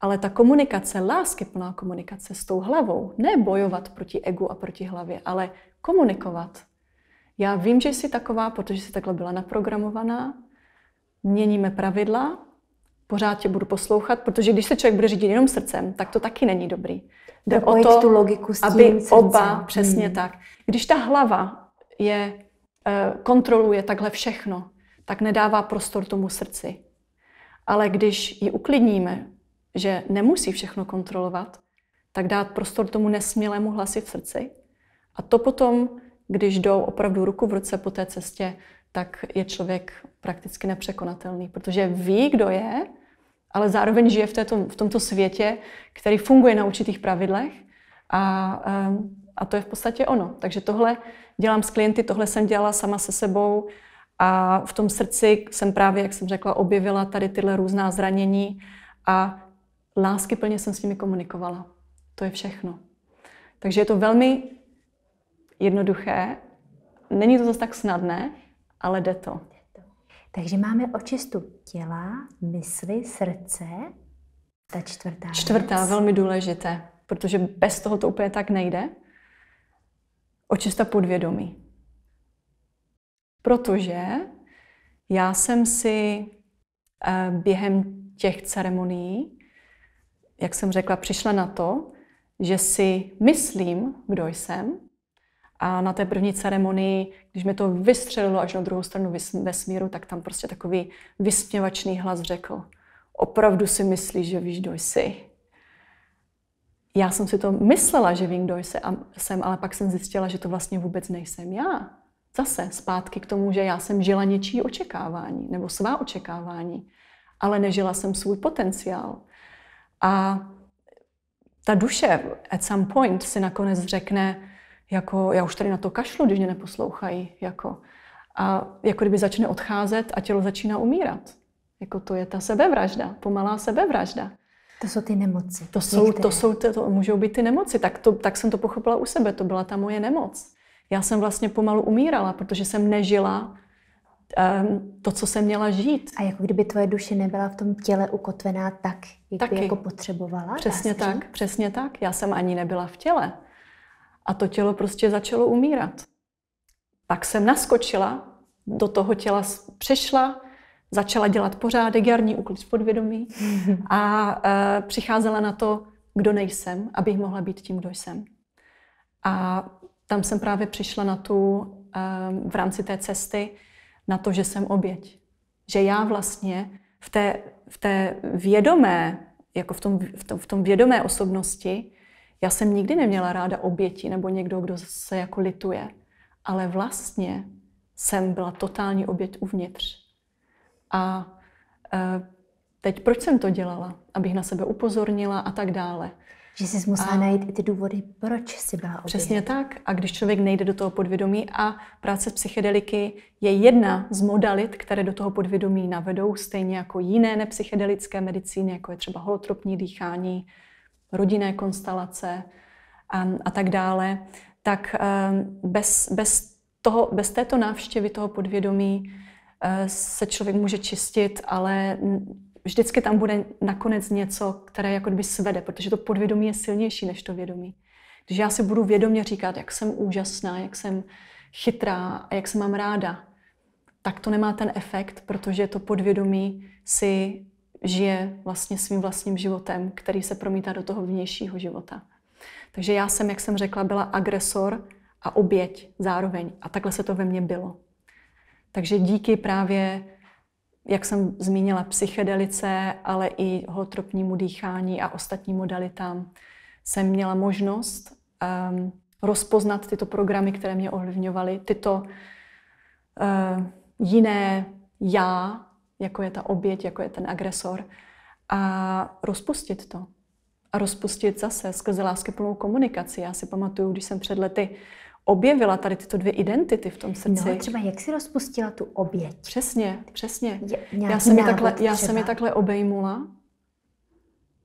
Ale ta komunikace, láskyplná komunikace s tou hlavou, ne bojovat proti egu a proti hlavě, ale komunikovat, já vím, že jsi taková, protože jsi takhle byla naprogramovaná, měníme pravidla, pořád tě budu poslouchat, protože když se člověk bude řídit jenom srdcem, tak to taky není dobrý. Jde o to, tu logiku s tím aby srdcem. oba, hmm. přesně hmm. tak. Když ta hlava je, eh, kontroluje takhle všechno, tak nedává prostor tomu srdci. Ale když ji uklidníme, že nemusí všechno kontrolovat, tak dát prostor tomu nesmělému hlasi v srdci. A to potom když jdou opravdu ruku v ruce po té cestě, tak je člověk prakticky nepřekonatelný, protože ví, kdo je, ale zároveň žije v, této, v tomto světě, který funguje na určitých pravidlech a, ehm, a to je v podstatě ono. Takže tohle dělám s klienty, tohle jsem dělala sama se sebou a v tom srdci jsem právě, jak jsem řekla, objevila tady tyhle různá zranění a láskyplně jsem s nimi komunikovala. To je všechno. Takže je to velmi jednoduché, není to zase tak snadné, ale jde to. Takže máme očistu těla, mysli, srdce. Ta čtvrtá Čtvrtá, věc. velmi důležité, protože bez toho to úplně tak nejde. Očista podvědomí. Protože já jsem si eh, během těch ceremonií, jak jsem řekla, přišla na to, že si myslím, kdo jsem, a na té první ceremonii, když mi to vystřelilo až na druhou stranu vesmíru, tak tam prostě takový vysměvačný hlas řekl, opravdu si myslíš, že víš, kdo jsi. Já jsem si to myslela, že vím, kdo jsem, ale pak jsem zjistila, že to vlastně vůbec nejsem já. Zase zpátky k tomu, že já jsem žila něčí očekávání nebo svá očekávání, ale nežila jsem svůj potenciál. A ta duše at some point si nakonec řekne, jako já už tady na to kašlu, když mě neposlouchají, jako. A jako kdyby začne odcházet a tělo začíná umírat. Jako to je ta sebevražda, pomalá sebevražda. To jsou ty nemoci. To jsou, to, jsou, to, to můžou být ty nemoci. Tak, to, tak jsem to pochopila u sebe, to byla ta moje nemoc. Já jsem vlastně pomalu umírala, protože jsem nežila um, to, co jsem měla žít. A jako kdyby tvoje duše nebyla v tom těle ukotvená tak, jak Taky. by jako potřebovala? Přesně tak, přesně tak. Já jsem ani nebyla v těle a to tělo prostě začalo umírat. Pak jsem naskočila, do toho těla přešla, začala dělat pořádek, jarní úklid v podvědomí a e, přicházela na to, kdo nejsem, abych mohla být tím, kdo jsem. A tam jsem právě přišla na tu, e, v rámci té cesty, na to, že jsem oběť. Že já vlastně v té, v té vědomé, jako v tom, v tom, v tom vědomé osobnosti, já jsem nikdy neměla ráda oběti nebo někdo, kdo se jako lituje, ale vlastně jsem byla totální oběť uvnitř. A e, teď proč jsem to dělala? Abych na sebe upozornila a tak dále. Že jsi musela a, najít i ty důvody, proč jsi byla oběť. Přesně tak. A když člověk nejde do toho podvědomí a práce s psychedeliky je jedna z modalit, které do toho podvědomí navedou, stejně jako jiné nepsychedelické medicíny, jako je třeba holotropní dýchání, rodinné konstelace a, a tak dále, tak eh, bez, bez, toho, bez této návštěvy toho podvědomí eh, se člověk může čistit, ale vždycky tam bude nakonec něco, které jako kdyby svede, protože to podvědomí je silnější než to vědomí. Když já si budu vědomě říkat, jak jsem úžasná, jak jsem chytrá a jak se mám ráda, tak to nemá ten efekt, protože to podvědomí si žije vlastně svým vlastním životem, který se promítá do toho vnějšího života. Takže já jsem, jak jsem řekla, byla agresor a oběť zároveň. A takhle se to ve mně bylo. Takže díky právě, jak jsem zmínila, psychedelice, ale i holotropnímu dýchání a ostatním modalitám, jsem měla možnost um, rozpoznat tyto programy, které mě ovlivňovaly, tyto uh, jiné já, jako je ta oběť, jako je ten agresor, a rozpustit to. A rozpustit zase skrze láskyplnou komunikaci. Já si pamatuju, když jsem před lety objevila tady tyto dvě identity v tom srdci. No, třeba jak si rozpustila tu oběť? Přesně, přesně. já jsem, ji takhle, já jsem ji takhle obejmula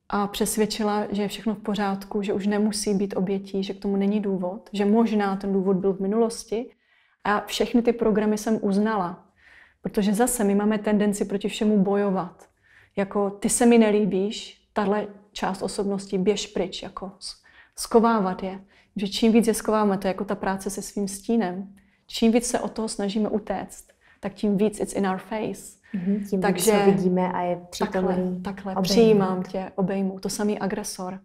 a přesvědčila, že je všechno v pořádku, že už nemusí být obětí, že k tomu není důvod, že možná ten důvod byl v minulosti. A všechny ty programy jsem uznala. Protože zase my máme tendenci proti všemu bojovat. Jako ty se mi nelíbíš, tahle část osobnosti, běž pryč, jako skovávat je. Že čím víc je skováme, to je jako ta práce se svým stínem. Čím víc se o toho snažíme utéct, tak tím víc it's in our face. Mm-hmm, tím Takže víc vidíme a je přítomný. Takhle, takhle přijímám tě, obejmu. To samý agresor.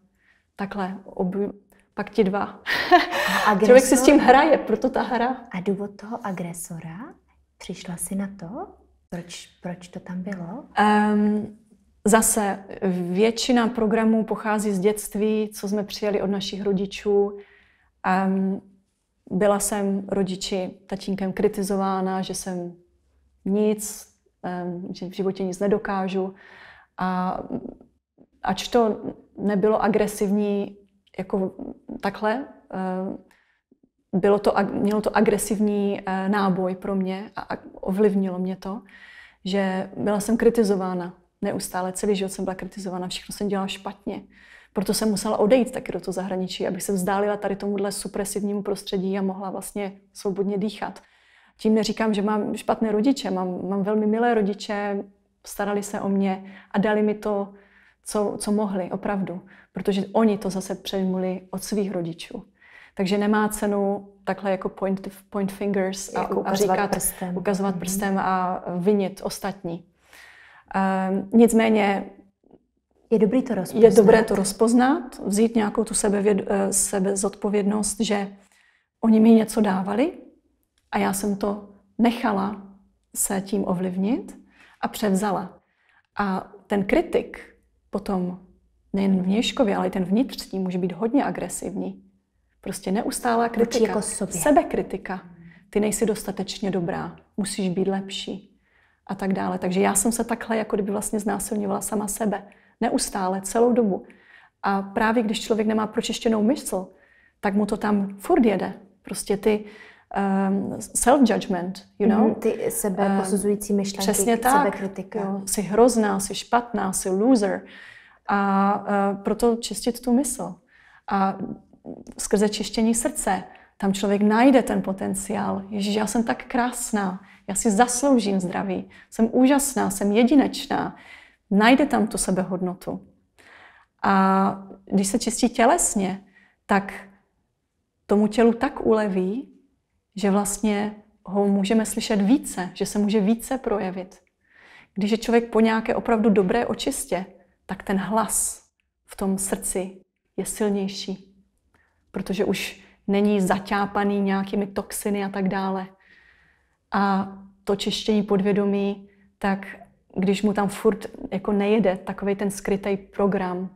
Takhle, obj- pak ti dva. A agresor, Člověk si s tím hraje, proto ta hra. A důvod toho agresora Přišla si na to? Proč, proč to tam bylo? Um, zase většina programů pochází z dětství, co jsme přijeli od našich rodičů. Um, byla jsem rodiči tatínkem kritizována, že jsem nic, um, že v životě nic nedokážu. A ač to nebylo agresivní jako takhle, bylo to, mělo to agresivní eh, náboj pro mě a ovlivnilo mě to, že byla jsem kritizována neustále, celý život jsem byla kritizována, všechno jsem dělala špatně. Proto jsem musela odejít taky do toho zahraničí, abych se vzdálila tady tomuhle supresivnímu prostředí a mohla vlastně svobodně dýchat. Tím neříkám, že mám špatné rodiče, mám, mám velmi milé rodiče, starali se o mě a dali mi to, co, co mohli, opravdu. Protože oni to zase přejmuli od svých rodičů. Takže nemá cenu takhle jako point, point fingers a, jako a říkat, prstem. ukazovat mm-hmm. prstem a vinit ostatní. Um, nicméně je dobrý to rozpoznat. Je dobré to rozpoznat, vzít nějakou tu sebevěd, eh, sebe zodpovědnost, že oni mi něco dávali a já jsem to nechala se tím ovlivnit a převzala. A ten kritik potom nejen vnějškově, ale i ten vnitřní může být hodně agresivní. Prostě neustálá kritika. Jako sobě. Sebekritika. Ty nejsi dostatečně dobrá, musíš být lepší a tak dále. Takže já jsem se takhle jako kdyby vlastně znásilňovala sama sebe. Neustále, celou dobu. A právě když člověk nemá pročištěnou mysl, tak mu to tam furt jede. Prostě ty um, self-judgment, you know. Mm, ty sebe ehm, posuzující myšlenky, Přesně tak, sebekritika. Jo, jsi hrozná, jsi špatná, jsi loser. A uh, proto čistit tu mysl. A skrze čištění srdce. Tam člověk najde ten potenciál. Ježíš, já jsem tak krásná, já si zasloužím zdraví, jsem úžasná, jsem jedinečná. Najde tam tu sebehodnotu. A když se čistí tělesně, tak tomu tělu tak uleví, že vlastně ho můžeme slyšet více, že se může více projevit. Když je člověk po nějaké opravdu dobré očistě, tak ten hlas v tom srdci je silnější protože už není zaťápaný nějakými toxiny a tak dále. A to čištění podvědomí, tak když mu tam furt jako nejede takový ten skrytý program,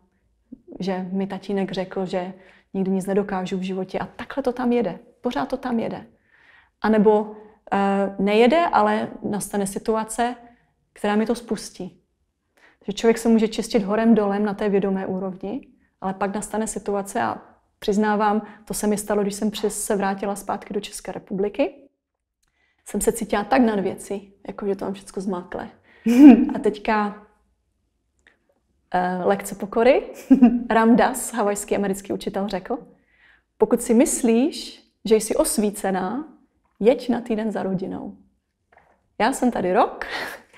že mi tatínek řekl, že nikdy nic nedokážu v životě a takhle to tam jede, pořád to tam jede. A nebo uh, nejede, ale nastane situace, která mi to spustí. Takže člověk se může čistit horem dolem na té vědomé úrovni, ale pak nastane situace a Přiznávám, to se mi stalo, když jsem přes, se vrátila zpátky do České republiky. Jsem se cítila tak nad věci, jako že to mám všechno zmákle. A teďka eh, lekce pokory. Ram Dass, havajský americký učitel, řekl, pokud si myslíš, že jsi osvícená, jeď na týden za rodinou. Já jsem tady rok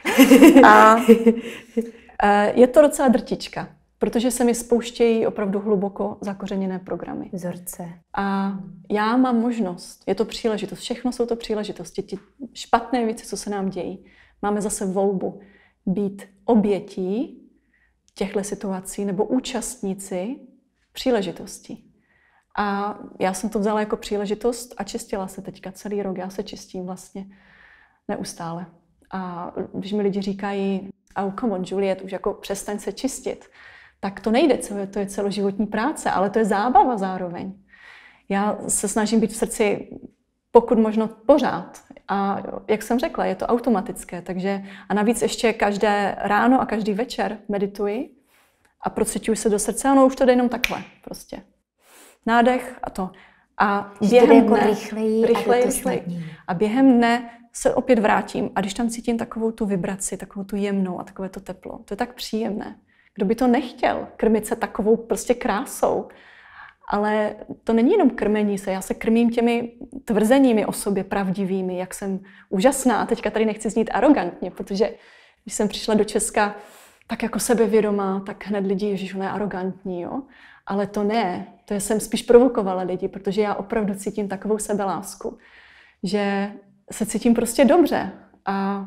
a eh, je to docela drtička protože se mi spouštějí opravdu hluboko zakořeněné programy. Vzorce. A já mám možnost, je to příležitost, všechno jsou to příležitosti, ty špatné věci, co se nám dějí. Máme zase volbu být obětí těchto situací nebo účastníci příležitosti. A já jsem to vzala jako příležitost a čistila se teďka celý rok. Já se čistím vlastně neustále. A když mi lidi říkají, oh, come on, Juliet, už jako přestaň se čistit, tak to nejde, to je celoživotní práce, ale to je zábava zároveň. Já se snažím být v srdci pokud možno pořád. A jak jsem řekla, je to automatické, takže a navíc ještě každé ráno a každý večer medituji a procituju se do srdce, ono už to jde jenom takhle prostě. Nádech a to. A během jako dne, rychleji, rychleji, a, rychleji. a během dne se opět vrátím a když tam cítím takovou tu vibraci, takovou tu jemnou a takové to teplo, to je tak příjemné. Kdo by to nechtěl, krmit se takovou prostě krásou? Ale to není jenom krmení se, já se krmím těmi tvrzeními o sobě pravdivými, jak jsem úžasná. A teďka tady nechci znít arrogantně, protože když jsem přišla do Česka tak jako sebevědomá, tak hned lidi, ježiš, ona je arrogantní, jo. Ale to ne, to jsem spíš provokovala lidi, protože já opravdu cítím takovou sebelásku, že se cítím prostě dobře a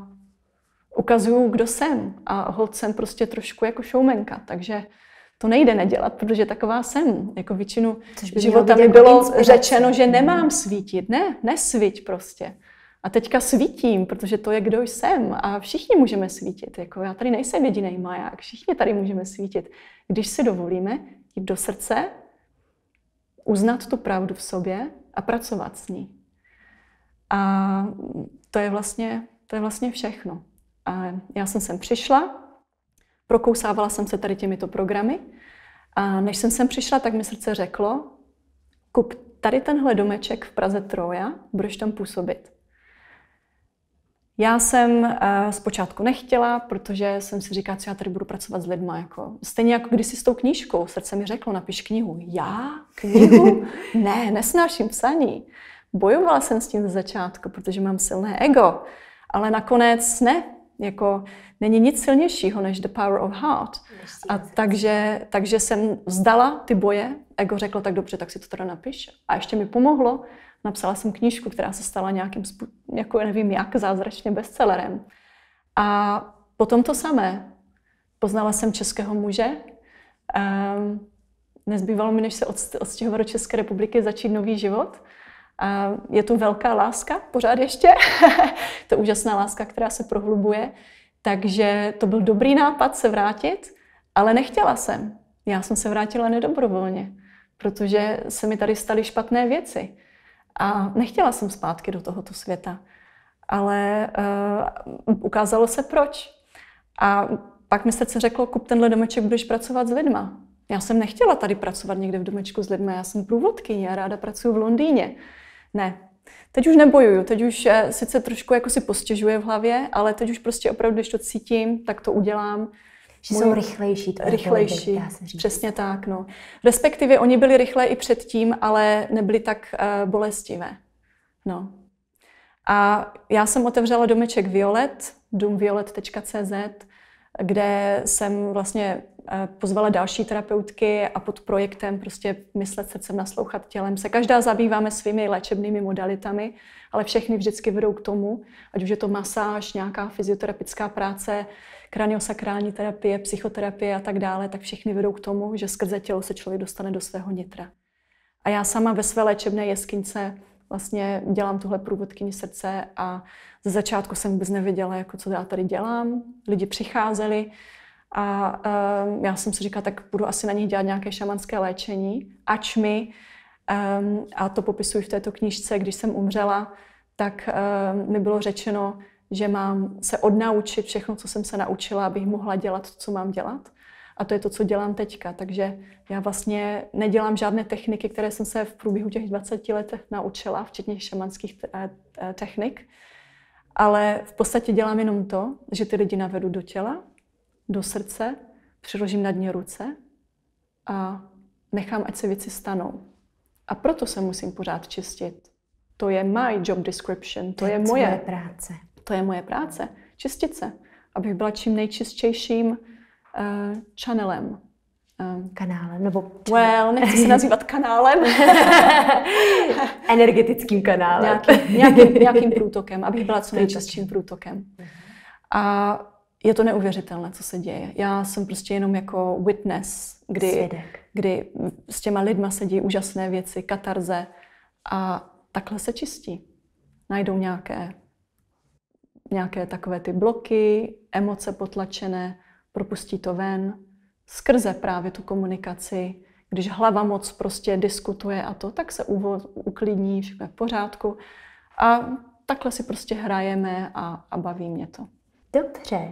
ukazuju, kdo jsem. A hold jsem prostě trošku jako showmenka, takže to nejde nedělat, protože taková jsem. Jako většinu by života mi bylo jako řečeno, že nemám svítit. Ne, nesvíť prostě. A teďka svítím, protože to je, kdo jsem. A všichni můžeme svítit. Jako já tady nejsem jediný maják. Všichni tady můžeme svítit. Když si dovolíme jít do srdce, uznat tu pravdu v sobě a pracovat s ní. A to je vlastně, to je vlastně všechno. A já jsem sem přišla, prokousávala jsem se tady těmito programy a než jsem sem přišla, tak mi srdce řeklo, kup tady tenhle domeček v Praze Troja, budeš tam působit. Já jsem eh, zpočátku nechtěla, protože jsem si říkala, co já tady budu pracovat s lidma. Jako. Stejně jako když si s tou knížkou, srdce mi řeklo, napiš knihu. Já? Knihu? ne, nesnáším psaní. Bojovala jsem s tím ze začátku, protože mám silné ego. Ale nakonec ne, jako není nic silnějšího než the power of heart. A takže, takže jsem vzdala ty boje. Ego řeklo, tak dobře, tak si to teda napiš. A ještě mi pomohlo. Napsala jsem knížku, která se stala nějakým, jako nevím jak, zázračně bestsellerem. A potom to samé. Poznala jsem českého muže. Um, nezbývalo mi, než se odstěhovat do České republiky, začít nový život. Je tu velká láska pořád ještě, to je úžasná láska, která se prohlubuje, takže to byl dobrý nápad se vrátit, ale nechtěla jsem. Já jsem se vrátila nedobrovolně, protože se mi tady staly špatné věci. A nechtěla jsem zpátky do tohoto světa. Ale uh, ukázalo se proč. A pak mi srdce řeklo, kup tenhle domeček, budeš pracovat s lidma. Já jsem nechtěla tady pracovat někde v domečku s lidmi, já jsem průvodkyně, já ráda pracuji v Londýně ne, Teď už nebojuju, teď už eh, sice trošku jako si postěžuje v hlavě, ale teď už prostě opravdu, když to cítím, tak to udělám. Že jsou rychlejší. To rychlejší, dá se říct. přesně tak. No. Respektive oni byli rychlé i předtím, ale nebyli tak uh, bolestivé. No. A já jsem otevřela domeček Violet, domviolet.cz, kde jsem vlastně Eh, pozvala další terapeutky a pod projektem prostě myslet srdcem, naslouchat tělem se. Každá zabýváme svými léčebnými modalitami, ale všechny vždycky vedou k tomu, ať už je to masáž, nějaká fyzioterapická práce, kraniosakrální terapie, psychoterapie a tak dále, tak všechny vedou k tomu, že skrze tělo se člověk dostane do svého nitra. A já sama ve své léčebné jeskynce vlastně dělám tuhle průvodkyni srdce a ze začátku jsem vůbec nevěděla, jako co já tady dělám. Lidi přicházeli, a um, já jsem si říkala, tak budu asi na nich dělat nějaké šamanské léčení, ač mi, um, ehm, a to popisuji v této knížce, když jsem umřela, tak um, mi bylo řečeno, že mám se odnaučit všechno, co jsem se naučila, abych mohla dělat to, co mám dělat. A to je to, co dělám teďka. Takže já vlastně nedělám žádné techniky, které jsem se v průběhu těch 20 let naučila, včetně šamanských eh, eh, technik, ale v podstatě dělám jenom to, že ty lidi navedu do těla, do srdce, přiložím nad ně ruce a nechám, ať se věci stanou. A proto se musím pořád čistit. To je my job description, to, je moje práce. To je moje práce, čistit se, abych byla čím nejčistějším uh, channelem. Eh, kanálem, nebo... Well, nechci se nazývat kanálem. Energetickým kanálem. Nějaký, nějakým, nějakým průtokem, abych byla co nejčistším průtokem. A je to neuvěřitelné, co se děje. Já jsem prostě jenom jako witness, kdy, kdy s těma lidma se dějí úžasné věci, katarze a takhle se čistí. Najdou nějaké, nějaké takové ty bloky, emoce potlačené, propustí to ven, skrze právě tu komunikaci. Když hlava moc prostě diskutuje a to, tak se uvo, uklidní, všechno je v pořádku. A takhle si prostě hrajeme a, a baví mě to. Dobře,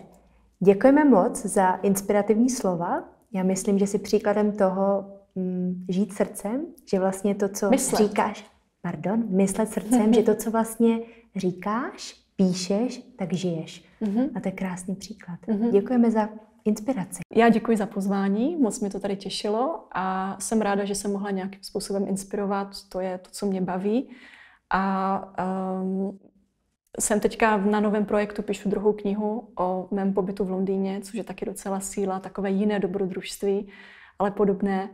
Děkujeme moc za inspirativní slova. Já myslím, že si příkladem toho m, mm, žít srdcem, že vlastně to, co myslet. říkáš, pardon, myslet srdcem, že to, co vlastně říkáš, píšeš, tak žiješ. Mm-hmm. A to je krásný příklad. Mm-hmm. Děkujeme za inspiraci. Já děkuji za pozvání, moc mi to tady těšilo a jsem ráda, že jsem mohla nějakým způsobem inspirovat, to je to, co mě baví. A um, jsem teďka na novém projektu, píšu druhou knihu o mém pobytu v Londýně, což je taky docela síla, takové jiné dobrodružství, ale podobné.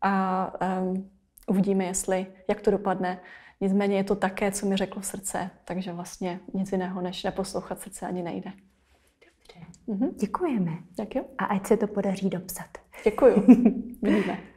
A um, uvidíme, jestli, jak to dopadne. Nicméně je to také, co mi řeklo srdce, takže vlastně nic jiného, než neposlouchat srdce ani nejde. Dobře. Mhm. Děkujeme. Tak jo. A ať se to podaří dopsat. Děkuju. Vidíme.